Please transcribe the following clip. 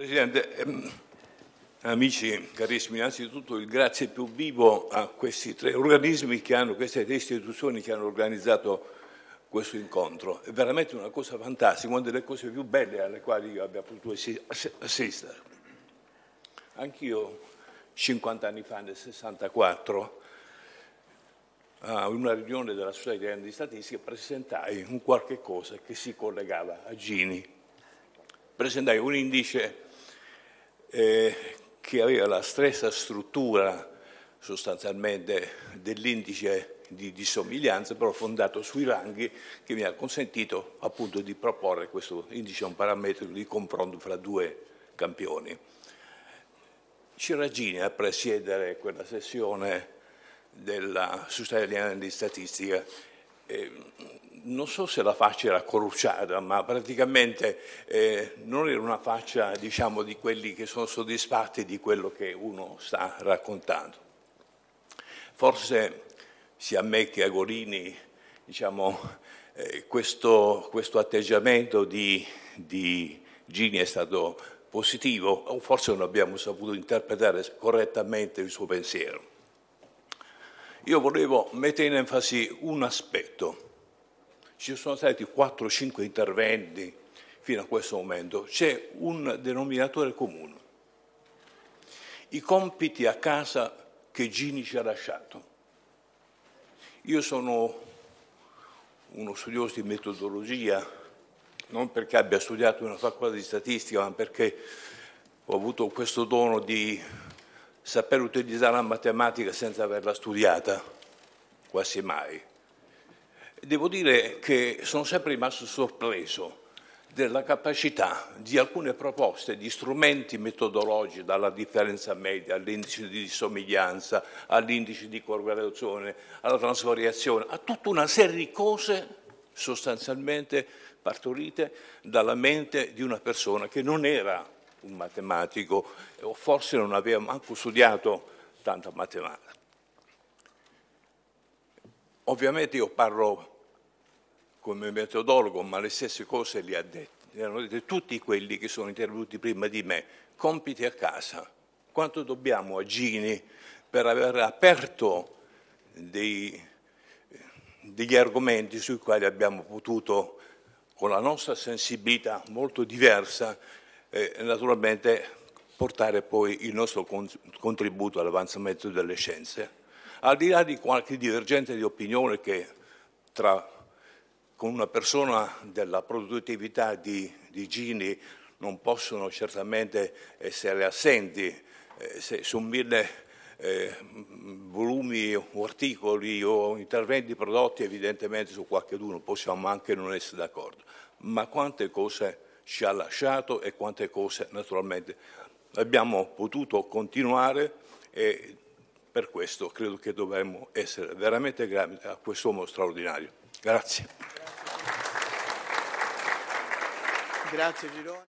Presidente, ehm, amici carissimi, innanzitutto il grazie più vivo a questi tre organismi che hanno, queste tre istituzioni che hanno organizzato questo incontro. È veramente una cosa fantastica, una delle cose più belle alle quali io abbia potuto assistere. Anch'io 50 anni fa, nel 64, a una riunione della Società Italiana di Statistica presentai un qualche cosa che si collegava a Gini. Presentai un indice eh, che aveva la stessa struttura sostanzialmente dell'indice di dissomiglianza, però fondato sui ranghi, che mi ha consentito appunto di proporre questo indice, un parametro di confronto fra due campioni. Ciragini a presiedere quella sessione della Società Italiana di Statistica Ehm, non so se la faccia era corrucciata, ma praticamente eh, non era una faccia diciamo, di quelli che sono soddisfatti di quello che uno sta raccontando. Forse sia a me che a Gorini diciamo, eh, questo, questo, atteggiamento di, di Gini è stato positivo o forse non abbiamo saputo interpretare correttamente il suo pensiero. Io volevo mettere in enfasi un aspetto. Ci sono stati 4-5 interventi fino a questo momento. C'è un denominatore comune. I compiti a casa che Gini ci ha lasciato. Io sono uno studioso di metodologia, non perché abbia studiato in una facoltà di statistica, ma perché ho avuto questo dono di saper utilizzare la matematica senza averla studiata, quasi mai. Devo dire che sono sempre rimasto sorpreso della capacità di alcune proposte, di strumenti metodologici, dalla differenza media all'indice di somiglianza, all'indice di correlazione, alla trasvariazione, a tutta una serie di cose sostanzialmente partorite dalla mente di una persona che non era un matematico o forse non aveva manco studiato tanta matematica. Ovviamente io parlo come metodologo, ma le stesse cose le, ha dette, le hanno dette tutti quelli che sono intervenuti prima di me. Compiti a casa. Quanto dobbiamo a Gini per aver aperto dei, degli argomenti sui quali abbiamo potuto, con la nostra sensibilità molto diversa, e naturalmente portare poi il nostro contributo all'avanzamento delle scienze, al di là di qualche divergenza di opinione che tra, con una persona della produttività di, di Gini non possono certamente essere assenti, eh, se su mille eh, volumi o articoli o interventi prodotti evidentemente su qualche d'uno possiamo anche non essere d'accordo, ma quante cose ci ha lasciato e quante cose naturalmente abbiamo potuto continuare e per questo credo che dovremmo essere veramente grati a quest'uomo straordinario. Grazie. Grazie